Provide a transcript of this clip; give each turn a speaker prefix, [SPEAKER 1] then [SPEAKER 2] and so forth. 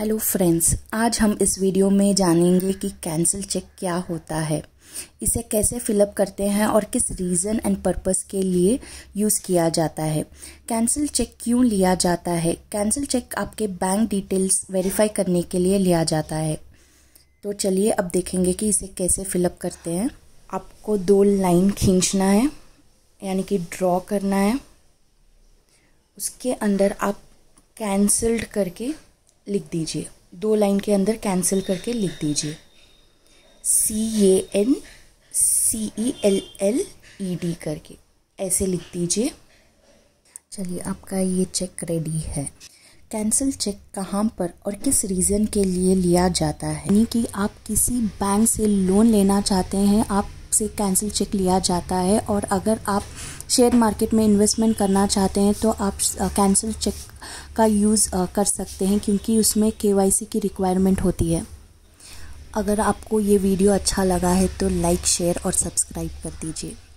[SPEAKER 1] hello friends आज हम इस वीडियो में जानेंगे कि कैंसिल चेक क्या होता है इसे कैसे फिलअप करते हैं और किस रीज़न एंड पर्पस के लिए यूज़ किया जाता है कैंसिल चेक क्यों लिया जाता है कैंसिल चेक आपके बैंक डिटेल्स वेरीफाई करने के लिए लिया जाता है तो चलिए अब देखेंगे कि इसे कैसे फिलअप करते हैं आपको दो लाइन खींचना है यानी कि ड्रॉ करना है उसके अंदर आप कैंसल्ड करके लिख दीजिए दो लाइन के अंदर कैंसिल करके लिख दीजिए C A N C E L L E D करके ऐसे लिख दीजिए चलिए आपका ये चेक रेडी है कैंसिल चेक कहाँ पर और किस रीज़न के लिए लिया जाता है यानी कि आप किसी बैंक से लोन लेना चाहते हैं आप से कैंसिल चेक लिया जाता है और अगर आप शेयर मार्केट में इन्वेस्टमेंट करना चाहते हैं तो आप कैंसिल uh, चेक का यूज़ uh, कर सकते हैं क्योंकि उसमें के की रिक्वायरमेंट होती है अगर आपको ये वीडियो अच्छा लगा है
[SPEAKER 2] तो लाइक शेयर और सब्सक्राइब कर दीजिए